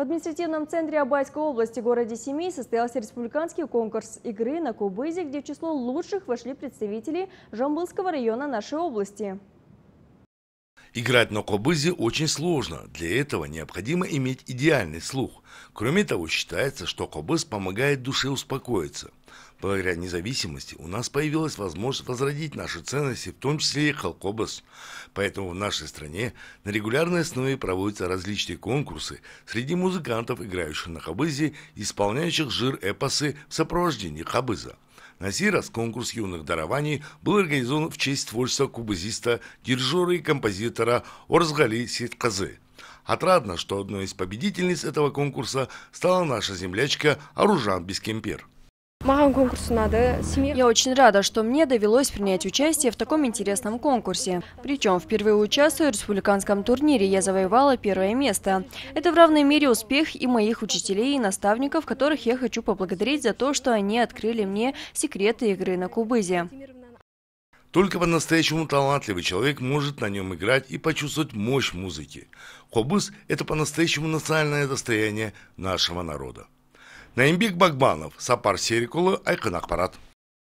В административном центре Абайской области, городе Семей, состоялся республиканский конкурс игры на Кубызе, где в число лучших вошли представители Жамбылского района нашей области. Играть на кобызе очень сложно, для этого необходимо иметь идеальный слух. Кроме того, считается, что кобыз помогает душе успокоиться. Благодаря независимости у нас появилась возможность возродить наши ценности, в том числе и халкобас. Поэтому в нашей стране на регулярной основе проводятся различные конкурсы среди музыкантов, играющих на хабызе, исполняющих жир эпосы в сопровождении хабыза. На сей раз конкурс юных дарований был организован в честь творчества кубазиста, дирижера и композитора Орзгали Ситказы. Отрадно, что одной из победительниц этого конкурса стала наша землячка Оружан Бескемпер. Я очень рада, что мне довелось принять участие в таком интересном конкурсе. Причем, впервые участвую в республиканском турнире, я завоевала первое место. Это в равной мере успех и моих учителей и наставников, которых я хочу поблагодарить за то, что они открыли мне секреты игры на кубызе. Только по-настоящему талантливый человек может на нем играть и почувствовать мощь музыки. Кобыз – это по-настоящему национальное достояние нашего народа. наимбек багбанов сапар серікұлы айқын ақпарат